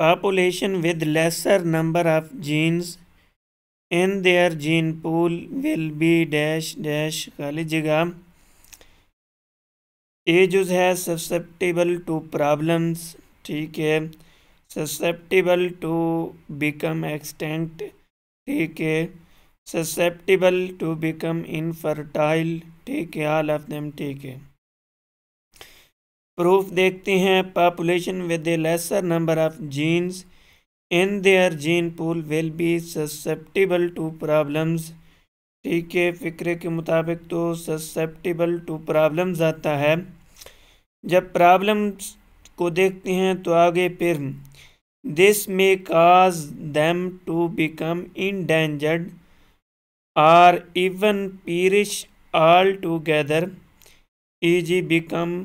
Population with lesser number of genes in their gene pool will be dash dash खाली जगह एजज है susceptible to problems ठीक है susceptible to become extinct ठीक है ससेप्टेबल टू बिकम इनफर्टाइल ठीक है ऑल ऑफ देम ठीक है प्रूफ देखते हैं population with a lesser number of genes in their gene pool will be susceptible to problems ठीक है फ़िक्र के मुताबिक तो ससेप्टिबल टू प्रॉब्लम्स आता है जब प्रॉब्लम्स को देखते हैं तो आगे फिर this may cause them to become endangered or even perish altogether e g become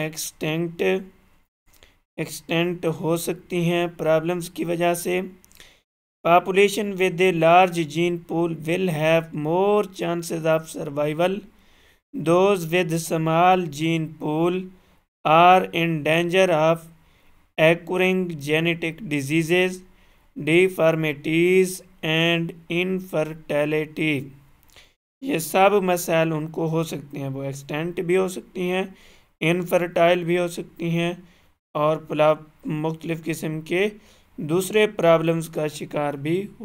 extinct extinct हो सकती हैं प्रॉब्लम्स की वजह से population with a large gene pool will have more chances of survival those with small gene pool are in danger of acquiring genetic diseases deformities and infertility ये सब मसाइल उनको हो सकते हैं वो एक्सटेंट भी हो सकती हैं इनफर्टाइल भी हो सकती हैं और मुख्तलिफ़ किस्म के दूसरे प्रॉब्लम्स का शिकार भी हो